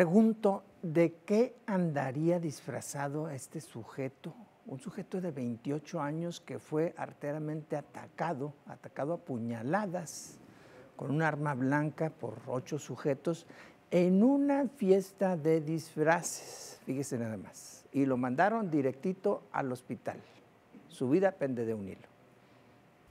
Pregunto, ¿de qué andaría disfrazado este sujeto? Un sujeto de 28 años que fue arteramente atacado, atacado a puñaladas con un arma blanca por ocho sujetos en una fiesta de disfraces, fíjese nada más, y lo mandaron directito al hospital. Su vida pende de un hilo.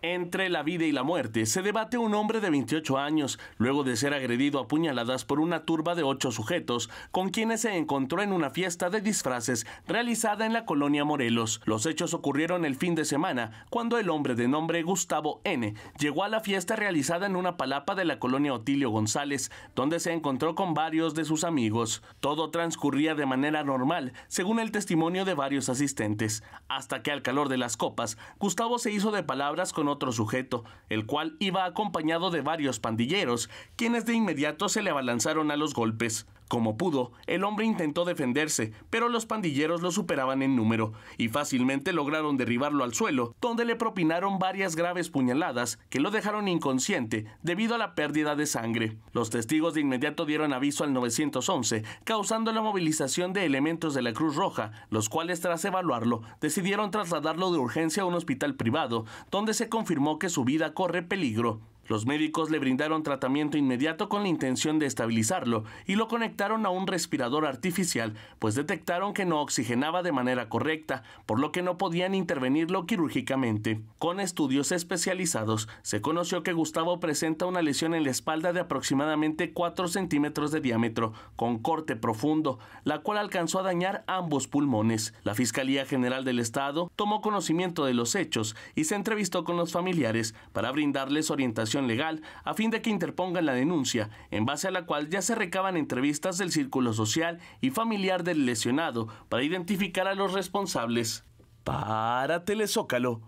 Entre la vida y la muerte se debate un hombre de 28 años luego de ser agredido a puñaladas por una turba de ocho sujetos con quienes se encontró en una fiesta de disfraces realizada en la colonia Morelos. Los hechos ocurrieron el fin de semana cuando el hombre de nombre Gustavo N llegó a la fiesta realizada en una palapa de la colonia Otilio González donde se encontró con varios de sus amigos. Todo transcurría de manera normal según el testimonio de varios asistentes hasta que al calor de las copas Gustavo se hizo de palabras con otro sujeto, el cual iba acompañado de varios pandilleros, quienes de inmediato se le abalanzaron a los golpes. Como pudo, el hombre intentó defenderse, pero los pandilleros lo superaban en número y fácilmente lograron derribarlo al suelo, donde le propinaron varias graves puñaladas que lo dejaron inconsciente debido a la pérdida de sangre. Los testigos de inmediato dieron aviso al 911, causando la movilización de elementos de la Cruz Roja, los cuales tras evaluarlo decidieron trasladarlo de urgencia a un hospital privado, donde se confirmó que su vida corre peligro. Los médicos le brindaron tratamiento inmediato con la intención de estabilizarlo y lo conectaron a un respirador artificial, pues detectaron que no oxigenaba de manera correcta, por lo que no podían intervenirlo quirúrgicamente. Con estudios especializados, se conoció que Gustavo presenta una lesión en la espalda de aproximadamente 4 centímetros de diámetro, con corte profundo, la cual alcanzó a dañar ambos pulmones. La Fiscalía General del Estado tomó conocimiento de los hechos y se entrevistó con los familiares para brindarles orientación legal a fin de que interpongan la denuncia, en base a la cual ya se recaban entrevistas del círculo social y familiar del lesionado para identificar a los responsables. Para Telezócalo,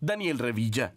Daniel Revilla.